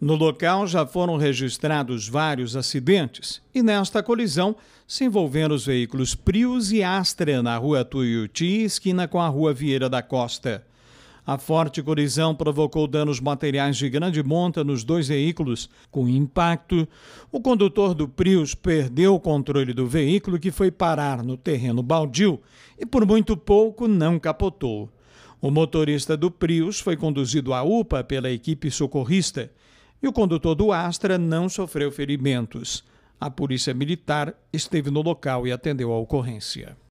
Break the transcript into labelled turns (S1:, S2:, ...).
S1: No local já foram registrados vários acidentes e nesta colisão se envolveram os veículos Prius e Astra na rua Tuiuti, esquina com a rua Vieira da Costa. A forte colisão provocou danos materiais de grande monta nos dois veículos. Com impacto, o condutor do Prius perdeu o controle do veículo que foi parar no terreno baldio e por muito pouco não capotou. O motorista do Prius foi conduzido à UPA pela equipe socorrista e o condutor do Astra não sofreu ferimentos. A Polícia Militar esteve no local e atendeu a ocorrência.